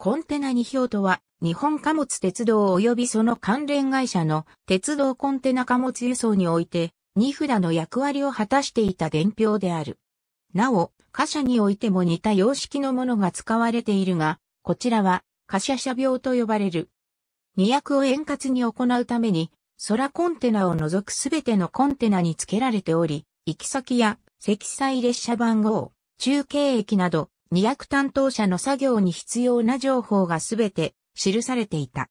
コンテナ2票とは、日本貨物鉄道及びその関連会社の鉄道コンテナ貨物輸送において、二札の役割を果たしていた伝票である。なお、貨車においても似た様式のものが使われているが、こちらは、貨車車病と呼ばれる。荷役を円滑に行うために、空コンテナを除くすべてのコンテナに付けられており、行き先や積載列車番号、中継駅など、二役担当者の作業に必要な情報がすべて記されていた。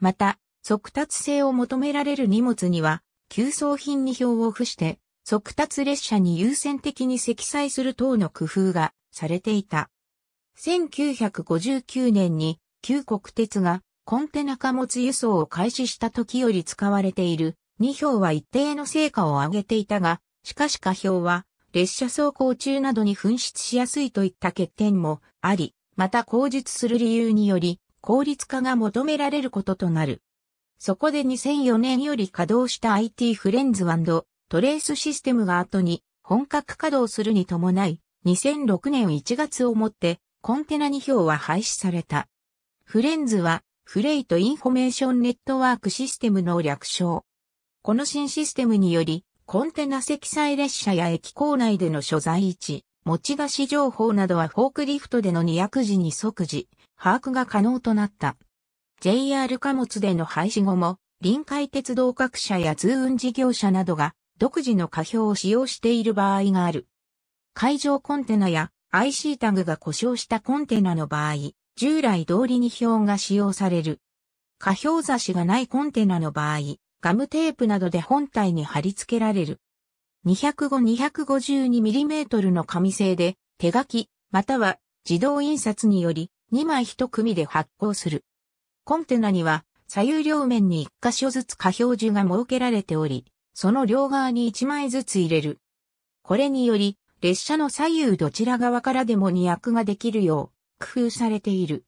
また、速達性を求められる荷物には、急送品に表を付して、速達列車に優先的に積載する等の工夫がされていた。1959年に、旧国鉄がコンテナ貨物輸送を開始した時より使われている2票は一定の成果を上げていたが、しかし貨票は列車走行中などに紛失しやすいといった欠点もあり、また口述する理由により、効率化が求められることとなる。そこで2004年より稼働した IT フレンズトレースシステムが後に本格稼働するに伴い、2006年1月をもってコンテナ2票は廃止された。フレンズはフレイトインフォメーションネットワークシステムの略称。この新システムによりコンテナ積載列車や駅構内での所在位置、持ち出し情報などはフォークリフトでの2 0時に即時、把握が可能となった。JR 貨物での廃止後も、臨海鉄道各社や通運事業者などが独自の貨表を使用している場合がある。海上コンテナや IC タグが故障したコンテナの場合、従来通りに表が使用される。貨表差しがないコンテナの場合、ガムテープなどで本体に貼り付けられる。205-252mm の紙製で手書きまたは自動印刷により2枚1組で発行する。コンテナには左右両面に1箇所ずつ可表示が設けられており、その両側に1枚ずつ入れる。これにより列車の左右どちら側からでも2役ができるよう工夫されている。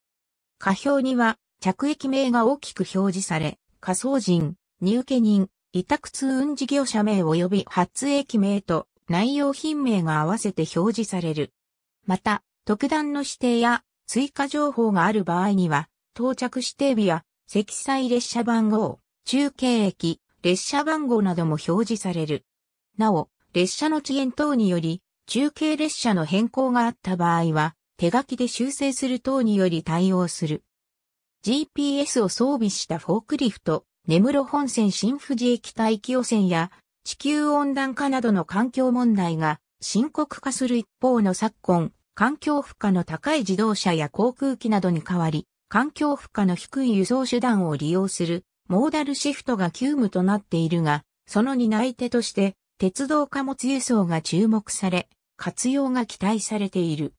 可表には着駅名が大きく表示され、仮想人、入家人、委託通運事業者名及び発駅名と内容品名が合わせて表示される。また、特段の指定や追加情報がある場合には、到着指定日や積載列車番号、中継駅、列車番号なども表示される。なお、列車の遅延等により、中継列車の変更があった場合は、手書きで修正する等により対応する。GPS を装備したフォークリフト、根室本線新富士駅対汚染や地球温暖化などの環境問題が深刻化する一方の昨今、環境負荷の高い自動車や航空機などに代わり、環境負荷の低い輸送手段を利用するモーダルシフトが急務となっているが、その担い手として鉄道貨物輸送が注目され、活用が期待されている。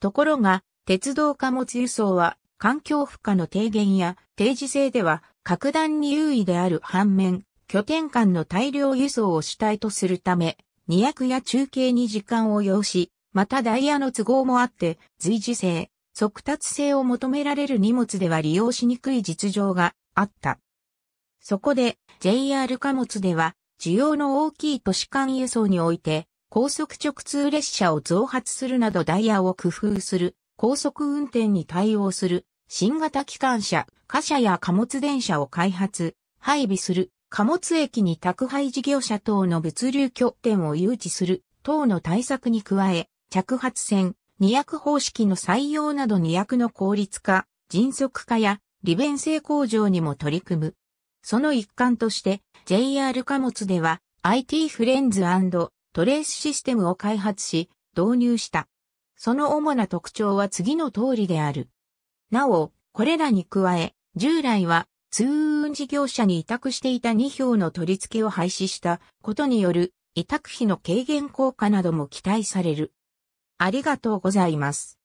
ところが、鉄道貨物輸送は環境負荷の低減や定時制では格段に優位である反面、拠点間の大量輸送を主体とするため、二役や中継に時間を要し、またダイヤの都合もあって、随時性、速達性を求められる荷物では利用しにくい実情があった。そこで、JR 貨物では、需要の大きい都市間輸送において、高速直通列車を増発するなどダイヤを工夫する、高速運転に対応する、新型機関車、貨車や貨物電車を開発、配備する、貨物駅に宅配事業者等の物流拠点を誘致する等の対策に加え、着発線、二役方式の採用など二役の効率化、迅速化や利便性向上にも取り組む。その一環として JR 貨物では IT フレンズトレースシステムを開発し導入した。その主な特徴は次の通りである。なお、これらに加え、従来は通運事業者に委託していた2票の取り付けを廃止したことによる委託費の軽減効果なども期待される。ありがとうございます。